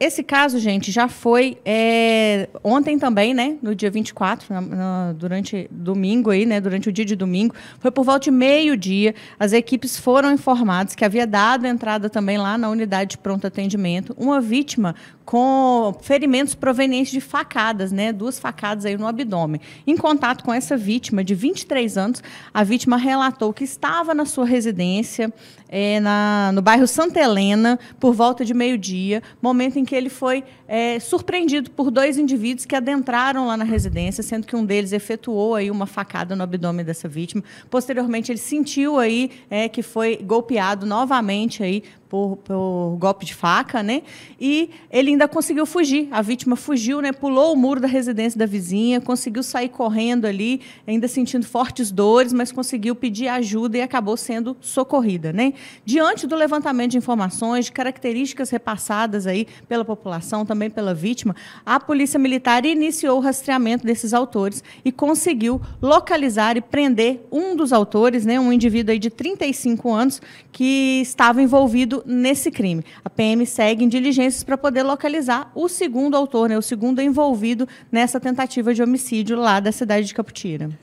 Esse caso, gente, já foi é, ontem também, né? No dia 24, na, na, durante domingo aí, né? Durante o dia de domingo. Foi por volta de meio-dia. As equipes foram informadas que havia dado entrada também lá na unidade de pronto atendimento. Uma vítima com ferimentos provenientes de facadas, né? Duas facadas aí no abdômen. Em contato com essa vítima de 23 anos, a vítima relatou que estava na sua residência é, na, no bairro Santa Helena por volta de meio-dia, momento em que ele foi é, surpreendido por dois indivíduos que adentraram lá na residência, sendo que um deles efetuou aí uma facada no abdômen dessa vítima. Posteriormente, ele sentiu aí é, que foi golpeado novamente aí por, por, golpe de faca, né? E ele ainda conseguiu fugir. A vítima fugiu, né? Pulou o muro da residência da vizinha, conseguiu sair correndo ali, ainda sentindo fortes dores, mas conseguiu pedir ajuda e acabou sendo socorrida, né? Diante do levantamento de informações, de características repassadas aí pela população, também pela vítima, a Polícia Militar iniciou o rastreamento desses autores e conseguiu localizar e prender um dos autores, né? Um indivíduo aí de 35 anos que estava envolvido envolvido nesse crime. A PM segue em diligências para poder localizar o segundo autor, né, o segundo envolvido nessa tentativa de homicídio lá da cidade de Caputira.